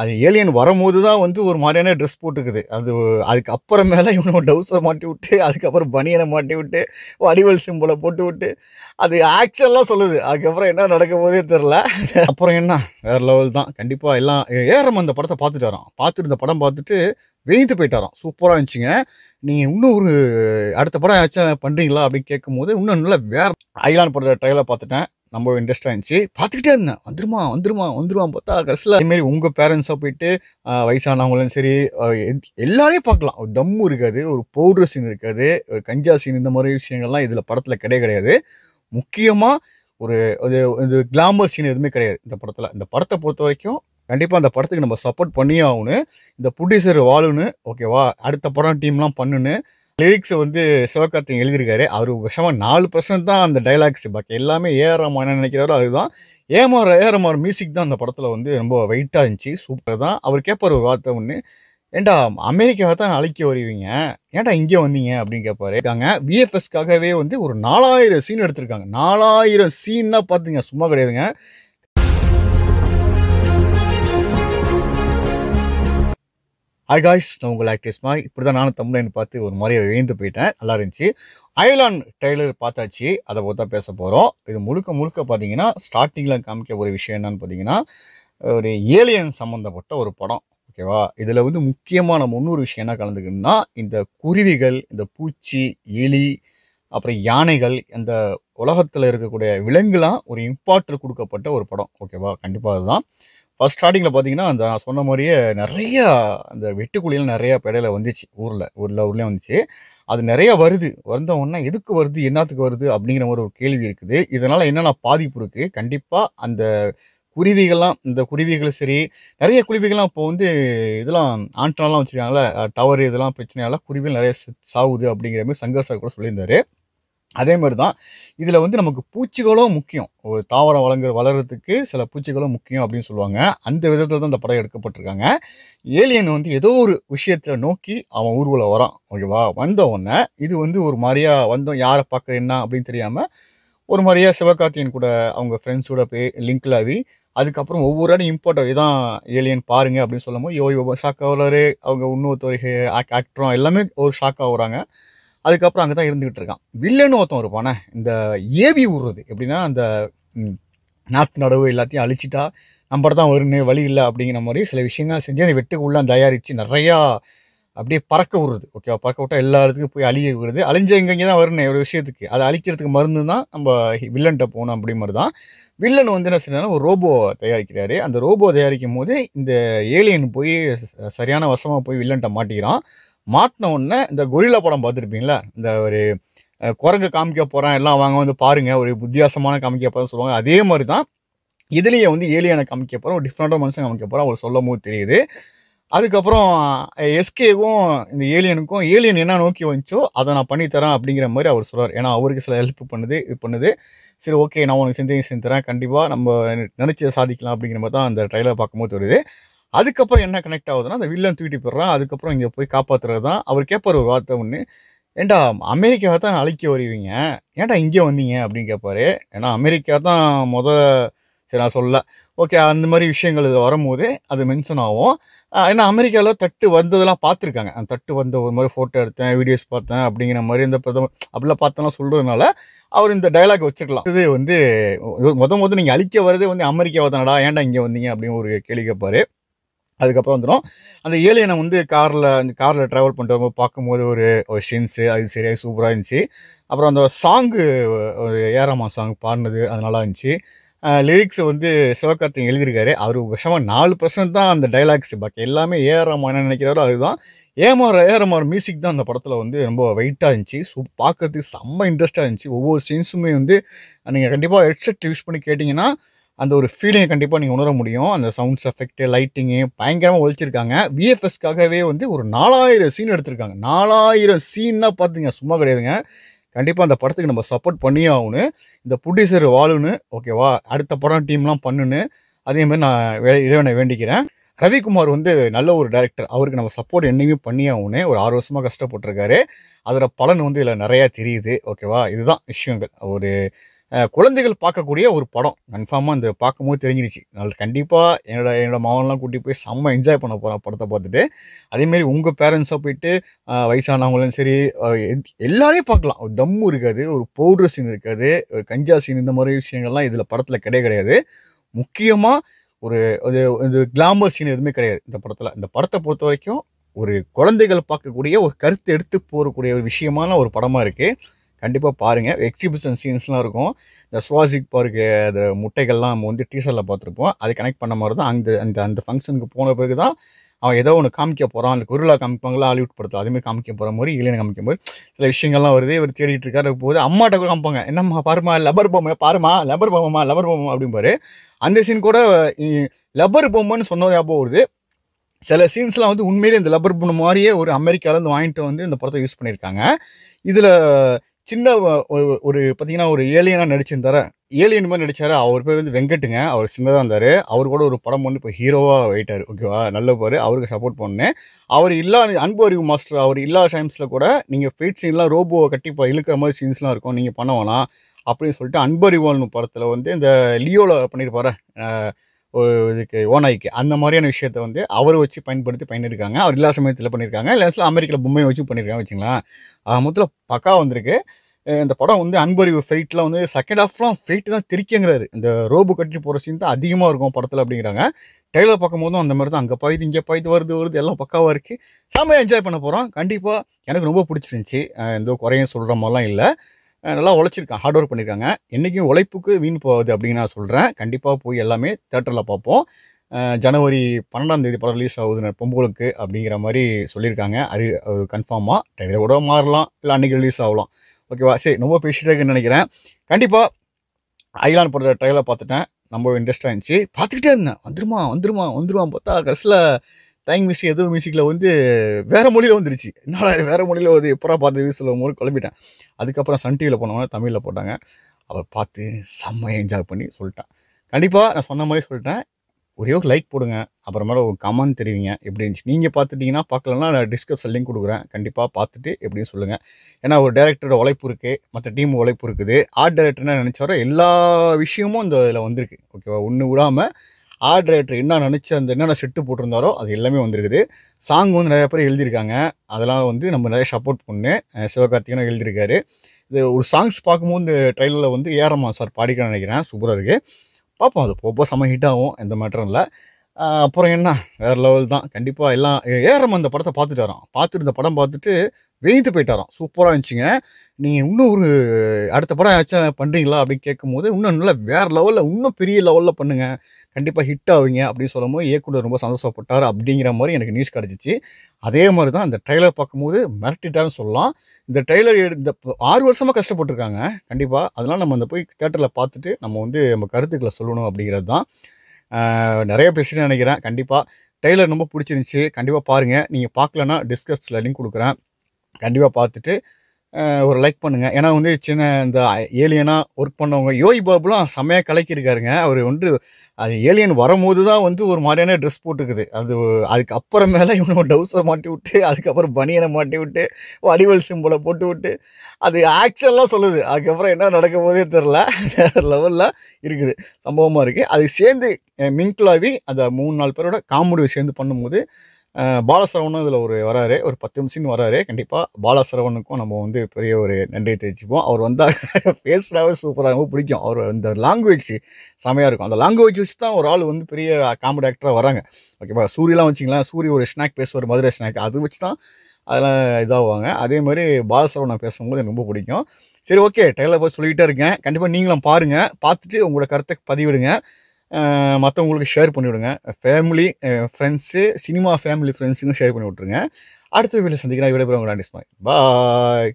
அது ஏலியன் வரும்போது தான் வந்து ஒரு மாதிரியான ட்ரெஸ் போட்டுக்குது அது அதுக்கு அப்புறம் மேலே இவனை டவுசரை மாட்டி விட்டு அதுக்கப்புறம் பனியனை மாட்டி விட்டு வடிவல் சிம்பிளை போட்டு விட்டு அது ஆக்சுவலாக சொல்லுது அதுக்கப்புறம் என்ன நடக்க போதே தெரில அப்புறம் என்ன வேறு லெவல் தான் கண்டிப்பாக எல்லாம் ஏறம் அந்த படத்தை பார்த்துட்டு வரோம் பார்த்துட்டு இந்த படம் பார்த்துட்டு வெயித்து போயிட்டாராம் சூப்பராக இருந்துச்சுங்க நீங்கள் இன்னும் ஒரு அடுத்த படம் ஏதாச்சும் பண்ணுறீங்களா அப்படின்னு கேட்கும்போது இன்னும் நல்லா வேறு ஐலான் படத்தை ட்ரெயிலாக பார்த்துட்டேன் நம்ம இன்ட்ரெஸ்ட்டாக இருந்துச்சு பார்த்துக்கிட்டே இருந்தேன் வந்துருமா வந்துருமா வந்துருமா பார்த்தா கடைசியில் அதேமாரி உங்கள் பேரண்ட்ஸாக போயிட்டு வயசானவங்களும் சரி எல்லாரையும் பார்க்கலாம் ஒரு தம்மு இருக்காது ஒரு பவுடர் சீன் இருக்காது ஒரு கஞ்சா சீன் இந்த மாதிரி விஷயங்கள்லாம் இதில் படத்தில் கிடையாது கிடையாது முக்கியமாக ஒரு அது இது கிளாமர் சீன் எதுவுமே கிடையாது இந்த படத்தில் இந்த படத்தை பொறுத்த வரைக்கும் கண்டிப்பாக அந்த படத்துக்கு நம்ம சப்போர்ட் பண்ணியே ஆகணும் இந்த ப்ரொடியூசர் வாழணும் ஓகேவா அடுத்த படம் டீம்லாம் பண்ணுன்னு லிரிக்ஸை வந்து சிவகார்த்திகன் எழுதியிருக்காரு அவர் விஷமாக நாலு பர்சன்ட் தான் அந்த டைலாக்ஸ் பாக்கி எல்லாமே ஏஆர் ரமான் என்ன நினைக்கிறாரோ அதுதான் ஏமார் ஏஆர் மியூசிக் தான் அந்த படத்தில் வந்து ரொம்ப வெயிட்டாக இருந்துச்சு சூப்பராக தான் அவர் கேட்பார் ஒரு வார்த்தை ஒன்று ஏண்டா அமெரிக்காவை தான் அழைக்க வருவீங்க ஏன்டா இங்கே வந்தீங்க அப்படின்னு கேட்பாரு இருக்காங்க விஎஃப்எஸ்க்காகவே வந்து ஒரு நாலாயிரம் சீன் எடுத்திருக்காங்க நாலாயிரம் சீன்னா பார்த்துங்க சும்மா கிடையாதுங்க ஹாய் காய்ஸ் நான் உங்கள் ஆக்டிஸ்மா இப்படி தான் நானும் தமிழ்னு பார்த்து ஒரு மாதிரியை வேந்து போயிட்டேன் நல்லா இருந்துச்சு அயலான் ட்ரெய்லர் பார்த்தாச்சு அதை பார்த்தா பேச போகிறோம் இது முழுக்க முழுக்க பார்த்தீங்கன்னா ஸ்டார்டிங்கில் காமிக்க ஒரு விஷயம் என்னன்னு பார்த்தீங்கன்னா ஒரு ஏலியன் சம்மந்தப்பட்ட ஒரு படம் ஓகேவா இதில் வந்து முக்கியமான முன்னூறு விஷயம் என்ன கலந்துக்கணும்னா இந்த குருவிகள் இந்த பூச்சி எலி அப்புறம் யானைகள் அந்த உலகத்தில் இருக்கக்கூடிய விலங்குலாம் ஒரு இம்பார்ட்டன்ட் கொடுக்கப்பட்ட ஒரு படம் ஓகேவா கண்டிப்பாக அதுதான் ஃபஸ்ட் ஸ்டார்டிங்கில் பார்த்தீங்கன்னா அந்த நான் சொன்ன மாதிரியே நிறையா அந்த வெட்டுக்குழியில் நிறையா பெடையில் வந்துச்சு ஊரில் ஊரில் ஊர்லேயே வந்துச்சு அது நிறையா வருது வந்தவொன்னா எதுக்கு வருது என்னத்துக்கு வருது அப்படிங்கிற மாதிரி ஒரு கேள்வி இருக்குது இதனால் என்னென்ன பாதிப்பு இருக்குது கண்டிப்பாக அந்த குருவிகள்லாம் இந்த குருவிகள் சரி நிறைய குருவிகள்லாம் இப்போ வந்து இதெல்லாம் ஆண்டனாலாம் வச்சுருக்காங்களே டவர் இதெல்லாம் பிரச்சனையால குருவிகள் நிறைய சாகுது அப்படிங்கிற மாதிரி சங்கர் சார் கூட சொல்லியிருந்தாரு அதே மாதிரி தான் இதில் வந்து நமக்கு பூச்சிகளும் முக்கியம் ஒரு தாவரம் வளங்கு வளர்கிறதுக்கு சில பூச்சிகளும் முக்கியம் அப்படின்னு சொல்லுவாங்க அந்த விதத்தில் தான் இந்த படம் எடுக்கப்பட்டிருக்காங்க ஏலியன் வந்து ஏதோ ஒரு விஷயத்தில் நோக்கி அவன் ஊர்வலம் வரான் ஓகேவா வந்த உடனே இது வந்து ஒரு மாதிரியாக வந்தோம் யாரை பார்க்க என்ன அப்படின்னு தெரியாமல் ஒரு மாதிரியாக சிவகார்த்தியன் கூட அவங்க ஃப்ரெண்ட்ஸோட போய் லிங்க்ல ஆகி அதுக்கப்புறம் ஒவ்வொரு இடம் இம்பார்ட்டன் இதான் ஏலியன் பாருங்க அப்படின்னு சொல்லும்போது யோ யோ ஷாக் அவங்க இன்னொருத்தவரை ஆக்டரும் எல்லாமே ஒரு ஷாக்காக வராங்க அதுக்கப்புறம் அங்கே தான் இருந்துகிட்டு இருக்கான் வில்லன்னு ஒருத்தன் இருப்பானே இந்த ஏவி விடுறது எப்படின்னா அந்த நாற்று நடவு எல்லாத்தையும் அழிச்சிட்டா நம்பர் தான் வருன்னு வழி இல்லை அப்படிங்கிற மாதிரி சில விஷயங்கள் செஞ்சு அந்த வெட்டுக்குள்ளே தயாரித்து நிறையா அப்படியே பறக்க விடுறது ஓகேவா பறக்க விட்டால் எல்லா இடத்துக்கும் போய் அழிய விடுறது அழிஞ்ச இங்கே தான் வரணும் ஒரு விஷயத்துக்கு அதை அழிக்கிறதுக்கு மருந்து தான் நம்ம வில்லன்ட்ட போகணும் அப்படி மாதிரி தான் வில்லன் வந்து என்ன செய்யணும் ஒரு ரோபோ தயாரிக்கிறாரு அந்த ரோபோ தயாரிக்கும் போது இந்த ஏலியன் போய் சரியான வசமாக போய் வில்லன்ட்ட மாட்டிக்கிறான் மாட்டின உடனே இந்த கொரில்லா படம் பார்த்துருப்பீங்களா இந்த ஒரு குரங்கு காமிக்க போகிறேன் எல்லாம் வாங்க வந்து பாருங்கள் ஒரு வித்தியாசமான காமிக்க போகிறேன் சொல்லுவாங்க அதே மாதிரி தான் இதுலேயே வந்து ஏலியான காமிக்க போகிறோம் ஒரு டிஃப்ரெண்ட்டாக மனுஷன் காமிக்க போகிறோம் அவர் சொல்லும் போது தெரியுது அதுக்கப்புறம் எஸ்கேவும் இந்த ஏலியனுக்கும் ஏலியன் என்ன நோக்கி வந்துச்சோ அதை நான் பண்ணித்தரேன் அப்படிங்கிற மாதிரி அவர் சொல்கிறார் ஏன்னா அவருக்கு சில ஹெல்ப் பண்ணுது இது பண்ணுது சரி ஓகே நான் உனக்கு செஞ்சு செஞ்சு தரேன் கண்டிப்பாக நம்ம நினச்சி சாதிக்கலாம் அப்படிங்கிற மாதிரி தான் அந்த ட்ரைலர் பார்க்கும்போது வருது அதுக்கப்புறம் என்ன கனெக்ட் ஆகுதுன்னா அந்த வில்லன் தூக்கிட்டு போயிடுறான் அதுக்கப்புறம் இங்கே போய் காப்பாற்றுறது தான் அவர் கேட்பார் ஒரு வார்த்தை ஒன்று ஏண்டா அமெரிக்காவை தான் அழைக்க வருவீங்க ஏன்டா இங்கே வந்தீங்க அப்படின்னு கேட்பாரு ஏன்னா அமெரிக்கா தான் முத சரி நான் சொல்ல ஓகே அந்த மாதிரி விஷயங்கள் இது வரும்போது அது மென்ஷன் ஆகும் ஏன்னா அமெரிக்காவில் தட்டு வந்ததெல்லாம் பார்த்துருக்காங்க அந்த தட்டு வந்த ஒரு மாதிரி ஃபோட்டோ எடுத்தேன் வீடியோஸ் பார்த்தேன் அப்படிங்கிற மாதிரி இந்த பிரதமர் அப்படிலாம் பார்த்தெல்லாம் சொல்கிறதுனால அவர் இந்த டைலாக் வச்சுக்கலாம் இது வந்து மொதல் மொதல் நீங்கள் அழிக்க வரதே வந்து அமெரிக்காவை தானடா ஏன்டா இங்கே வந்தீங்க அப்படின்னு ஒரு கேள்வி கேட்பாரு அதுக்கப்புறம் வந்துடும் அந்த ஏலியனை வந்து காரில் அந்த காரில் ட்ராவல் பண்ணிட்டு வரும்போது பார்க்கும்போது ஒரு ஒரு ஷின்ஸு அது சரியாக சூப்பராக இருந்துச்சு அப்புறம் அந்த சாங்கு ஏறாமா சாங் பாடினது அது நல்லா இருந்துச்சு லிரிக்ஸை வந்து சிவகார்த்திகன் எழுதியிருக்காரு அவர் விஷமாக நாலு பர்சன்ட் தான் அந்த டைலாக்ஸ் பாக்கி எல்லாமே ஏஆர்மா என்ன நினைக்கிறாரோ அதுதான் ஏமாற ஏறமாற மியூசிக் தான் அந்த படத்தில் வந்து ரொம்ப வெயிட்டாக இருந்துச்சு சூப் பார்க்கறதுக்கு செம்ம இன்ட்ரெஸ்ட்டாக இருந்துச்சு ஒவ்வொரு சீன்ஸுமே வந்து நீங்கள் கண்டிப்பாக ஹெட்செட் யூஸ் பண்ணி கேட்டிங்கன்னா அந்த ஒரு ஃபீலிங்கை கண்டிப்பாக நீங்கள் உணர முடியும் அந்த சவுண்ட்ஸ் எஃபெக்ட்டு லைட்டிங்கு பயங்கரமாக ஒழிச்சிருக்காங்க விஎஃப்எஸ்க்காகவே வந்து ஒரு நாலாயிரம் சீன் எடுத்திருக்காங்க நாலாயிரம் சீன்னால் பார்த்துங்க சும்மா கிடையாதுங்க கண்டிப்பாக அந்த படத்துக்கு நம்ம சப்போர்ட் பண்ணியே ஆகணும் இந்த புட்டிசர் வாழுன்னு ஓகேவா அடுத்த படம் டீம்லாம் பண்ணுன்னு அதே மாதிரி நான் இறைவனை வேண்டிக்கிறேன் ரவிக்குமார் வந்து நல்ல ஒரு டேரக்டர் அவருக்கு நம்ம சப்போர்ட் என்னையும் பண்ணியே ஆகணும் ஒரு ஆறு வருஷமாக கஷ்டப்பட்டிருக்காரு அதோட பலன் வந்து இதில் நிறையா தெரியுது ஓகேவா இதுதான் விஷயங்கள் ஒரு குழந்தைகள் பார்க்கக்கூடிய ஒரு படம் கன்ஃபார்மாக அந்த பார்க்கும்போது தெரிஞ்சிருச்சு அதனால் கண்டிப்பாக என்னோட என்னோடய மாவன்லாம் கூட்டி போய் செம்ம என்ஜாய் பண்ண போகிற படத்தை பார்த்துட்டு அதேமாரி உங்கள் பேரண்ட்ஸாக போயிட்டு வயசானவங்களும் சரி எல்லாரையும் பார்க்கலாம் ஒரு தம் இருக்காது ஒரு பவுடர் சீன் இருக்காது ஒரு கஞ்சா சீன் இந்த மாதிரி விஷயங்கள்லாம் இதில் படத்தில் கிடையாது கிடையாது முக்கியமாக ஒரு அது இந்த கிளாமர் சீன் எதுவுமே கிடையாது இந்த படத்தில் இந்த படத்தை பொறுத்த வரைக்கும் ஒரு குழந்தைகள் பார்க்கக்கூடிய ஒரு கருத்து எடுத்து போகக்கூடிய ஒரு விஷயமான ஒரு படமாக இருக்குது கண்டிப்பாக பாருங்கள் எக்ஸிபிஷன் சீன்ஸ்லாம் இருக்கும் இந்த ஸ்வாசிக் பார்க்கு அந்த முட்டைகள்லாம் நம்ம வந்து டீசரில் பார்த்துருப்போம் அதை கனெக்ட் பண்ண மாதிரி தான் அந்த அந்த அந்த ஃபங்க்ஷனுக்கு போன பிறகு தான் அவன் ஏதோ ஒன்று காமிக்க போகிறான் அந்த குருலா காமிப்பாங்களா ஹாலிவுட் படத்தில் அதுமாதிரி காமிக்க போகிற மாதிரி இல்லைன்னு காமிக்க மாதிரி சில விஷயங்கள்லாம் வருது இவர் தேடிட்டு இருக்காரு போது அம்மாட்ட கூட காமிப்பாங்க என்னம்மா பாருமா லபர் பொம்மை பாருமா லபர் பொம்மா லபர் பொம்மா அப்படிம்பாரு அந்த சீன் கூட லப்பர் பொம்மைன்னு சொன்ன ஞாபகம் வருது சில சீன்ஸ்லாம் வந்து உண்மையிலேயே இந்த லப்பர் பொம்மை மாதிரியே ஒரு அமெரிக்காவிலேருந்து வாங்கிட்டு வந்து இந்த படத்தை யூஸ் பண்ணியிருக்காங்க இதில் சின்ன ஒரு பார்த்தீங்கன்னா ஒரு ஏலியனாக நடிச்சிருந்தார் ஏலியன் மாதிரி நடித்தார் அவர் பேர் வந்து வெங்கட்டுங்க அவர் சின்னதாக இருந்தார் அவர் கூட ஒரு படம் ஒன்று இப்போ ஹீரோவாக வைட்டார் ஓகேவா நல்ல பாரு அவருக்கு சப்போர்ட் பண்ணேன் அவர் இல்லாத அன்பு அறிவு மாஸ்டர் அவர் இல்லாத டைம்ஸில் கூட நீங்கள் ஃபைட் சீன்லாம் ரோபோவை கட்டி இப்போ இழுக்கிற மாதிரி சீன்ஸ்லாம் இருக்கும் நீங்கள் பண்ண வேணாம் அப்படின்னு சொல்லிட்டு அன்பறிவாள்னு படத்தில் வந்து இந்த லியோவில் பண்ணியிருப்பாரு ஒரு இதுக்கு ஓனாய்க்கு அந்த மாதிரியான விஷயத்த வந்து அவர் வச்சு பயன்படுத்தி பயனிருக்காங்க அவர் எல்லா சமயத்தில் பண்ணியிருக்காங்க இல்லை அமெரிக்கில் பொம்மையை வச்சு பண்ணியிருக்காங்க வச்சுங்களேன் மொத்தத்தில் பக்கா வந்திருக்கு இந்த படம் வந்து அன்பறிவு ஃபைட்டில் வந்து செகண்ட் ஹாஃப்லாம் ஃபைட்டு தான் திரிக்கங்கிறாரு இந்த ரோபு கட்டி போகிற சீன் தான் அதிகமாக இருக்கும் படத்தில் அப்படிங்கிறாங்க டெய்லர் பார்க்கும்போதும் அந்த மாதிரி தான் அங்கே பாய்து இங்கே பாய்து வருது வருது எல்லாம் பக்காவாக இருக்குது செம்மையாக என்ஜாய் பண்ண போகிறோம் கண்டிப்பாக எனக்கு ரொம்ப பிடிச்சிருந்துச்சி எந்த குறையும் சொல்கிற மாதிரிலாம் இல்லை நல்லா உழைச்சிருக்கேன் ஹார்ட் ஒர்க் பண்ணியிருக்காங்க என்றைக்கும் உழைப்புக்கு வீண் போகுது அப்படின்னு நான் சொல்கிறேன் கண்டிப்பாக போய் எல்லாமே தேட்டரில் பார்ப்போம் ஜனவரி பன்னெண்டாம் தேதி படம் ரிலீஸ் ஆகுது பொம்புகளுக்கு அப்படிங்கிற மாதிரி சொல்லியிருக்காங்க அறி கன்ஃபார்மாக டைமில் கூட மாறலாம் இல்லை அன்றைக்கி ரிலீஸ் ஆகலாம் ஓகேவா சரி ரொம்ப பேசிட்டே நினைக்கிறேன் கண்டிப்பாக ஐலான் போடுற ட்ரைலர் பார்த்துட்டேன் ரொம்ப இன்ட்ரெஸ்ட்டாக இருந்துச்சு பார்த்துக்கிட்டே இருந்தேன் வந்துருமா வந்துருமா வந்துருமா பார்த்தா கடைசியில் டைம் மிஷின் எதுவும் மியூசிக்கில் வந்து வேறு மொழியில் வந்துருச்சு என்னால் வேறு மொழியில் வந்து எப்படா பார்த்து வியூஸ் சொல்லும்போது குழம்பிட்டேன் அதுக்கப்புறம் சன் டிவியில் போனவங்க தமிழில் போட்டாங்க அவள் பார்த்து செம்ம என்ஜாய் பண்ணி சொல்லிட்டேன் கண்டிப்பாக நான் சொன்ன மாதிரி சொல்லிட்டேன் ஒரே ஒரு லைக் போடுங்க அப்புறமேல ஒரு கமெண்ட் தெரிவிங்க எப்படி இருந்துச்சு நீங்கள் பார்த்துட்டிங்கன்னா பார்க்கலனா நான் டிஸ்கிரிப்ஷன் லிங்க் கொடுக்குறேன் கண்டிப்பாக பார்த்துட்டு எப்படின்னு சொல்லுங்கள் ஏன்னா ஒரு டேரக்டரோட உழைப்பு இருக்குது மற்ற டீம் உழைப்பு இருக்குது ஆர்ட் டேரக்டர்னு நினச்சாரோ எல்லா விஷயமும் இந்த இதில் வந்திருக்கு ஓகேவா ஒன்று விடாமல் ஆர்ட் ரைட்டர் என்ன நினச்சி அந்த என்னென்ன செட்டு போட்டிருந்தாரோ அது எல்லாமே வந்திருக்குது சாங் வந்து நிறையா பேர் எழுதியிருக்காங்க அதெல்லாம் வந்து நம்ம நிறைய சப்போர்ட் பண்ணு சிவகார்த்திகனும் எழுதியிருக்காரு இது ஒரு சாங்ஸ் பார்க்கும்போது இந்த ட்ரெயிலரில் வந்து ஏறமா சார் பாடிக்கிறேன் நினைக்கிறேன் சூப்பராக இருக்குது பார்ப்போம் அது போப்போ செம்ம ஹிட் ஆகும் எந்த மேட்டரும் இல்லை அப்புறம் என்ன வேறு லெவல் தான் கண்டிப்பாக எல்லாம் ஏறம் அந்த படத்தை பார்த்துட்டு வரோம் பார்த்துட்டு இந்த படம் பார்த்துட்டு வெயித்து போயிட்டாராம் சூப்பராக இருந்துச்சுங்க நீங்கள் இன்னும் ஒரு அடுத்த படம் ஏதாச்சும் பண்ணுறீங்களா அப்படின்னு கேட்கும்போது இன்னும் நல்லா வேறு லெவலில் இன்னும் பெரிய லெவலில் பண்ணுங்கள் கண்டிப்பாக ஹிட் ஆவீங்க அப்படின்னு சொல்லும் போது இயக்குனர் ரொம்ப சந்தோஷப்பட்டார் அப்படிங்கிற மாதிரி எனக்கு நியூஸ் கிடச்சிச்சு அதே மாதிரி தான் இந்த ட்ரெய்லர் பார்க்கும்போது மிரட்டிட்டான்னு சொல்லலாம் இந்த ட்ரெய்லர் இந்த ஆறு வருஷமாக கஷ்டப்பட்டுருக்காங்க கண்டிப்பாக அதெல்லாம் நம்ம அந்த போய் தேட்டரில் பார்த்துட்டு நம்ம வந்து நம்ம கருத்துக்களை சொல்லணும் அப்படிங்கிறது தான் நிறைய பேசிட்டு நினைக்கிறேன் கண்டிப்பாக ட்ரெய்லர் ரொம்ப பிடிச்சிருந்துச்சி கண்டிப்பாக பாருங்கள் நீங்கள் பார்க்கலன்னா டிஸ்கிரிப்ஷனில் லிங்க் கொடுக்குறேன் கண்டிப்பாக பார்த்துட்டு ஒரு லைக் பண்ணுங்கள் ஏன்னா வந்து சின்ன இந்த ஏலியனாக ஒர்க் பண்ணவங்க யோகி பாபுலாம் செம்மையாக கலக்கியிருக்காருங்க அவர் வந்து அது ஏலியன் வரும்போது தான் வந்து ஒரு மாதிரியான ட்ரெஸ் போட்டுக்குது அது அதுக்கப்புறம் மேலே இவனை டவுசரை மாட்டி விட்டு அதுக்கப்புறம் பனியனை மாட்டி விட்டு வடிவல் சிம்பிளை போட்டு விட்டு அது ஆக்சுவலாக சொல்லுது அதுக்கப்புறம் என்ன நடக்க போதே தெரில வேறு லெவலில் இருக்குது சம்பவமாக இருக்குது அது சேர்ந்து மின்குலாவி அந்த மூணு நாலு பேரோட காமெடி சேர்ந்து பண்ணும்போது பாலசரவணும் இதில் ஒரு வராரு ஒரு பத்து நிமிஷம் வராரு கண்டிப்பாக பாலசரவனுக்கும் நம்ம வந்து பெரிய ஒரு நன்றியை தெரிவிச்சுப்போம் அவர் வந்தால் பேசுகிறாவே சூப்பராக ரொம்ப பிடிக்கும் அவர் இந்த லாங்குவேஜ் செமையாக இருக்கும் அந்த லாங்குவேஜ் வச்சு தான் ஒரு ஆள் வந்து பெரிய காமெடி ஆக்டராக வராங்க ஓகேப்பா சூரியலாம் வச்சிங்களேன் சூரிய ஒரு ஸ்நாக் பேசுவார் மதுரை ஸ்நாக் அது வச்சு தான் அதெல்லாம் இதாகுவாங்க அதே மாதிரி பாலசரவனை பேசும்போது எனக்கு ரொம்ப பிடிக்கும் சரி ஓகே டைலர் போய் சொல்லிக்கிட்டே இருக்கேன் கண்டிப்பாக நீங்களும் பாருங்கள் பார்த்துட்டு உங்களோட கருத்தை பதிவிடுங்க மற்றவங்களுக்கு ஷேர் பண்ணிவிடுங்க ஃபேமிலி ஃப்ரெண்ட்ஸு சினிமா ஃபேமிலி ஃப்ரெண்ட்ஸுங்க ஷேர் பண்ணி விட்ருங்க அடுத்த வீடியோ சந்திக்கிறேன் விடைபெறும் உங்கள் பாய்